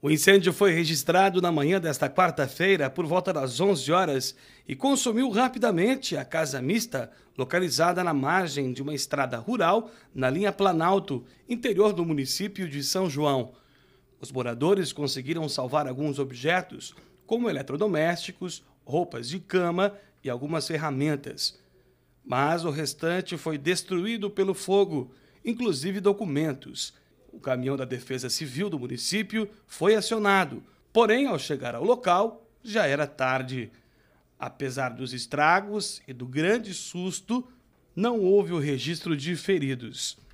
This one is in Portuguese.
O incêndio foi registrado na manhã desta quarta-feira por volta das 11 horas e consumiu rapidamente a casa mista localizada na margem de uma estrada rural na linha Planalto, interior do município de São João. Os moradores conseguiram salvar alguns objetos, como eletrodomésticos, roupas de cama e algumas ferramentas. Mas o restante foi destruído pelo fogo, inclusive documentos. O caminhão da Defesa Civil do município foi acionado, porém, ao chegar ao local, já era tarde. Apesar dos estragos e do grande susto, não houve o registro de feridos.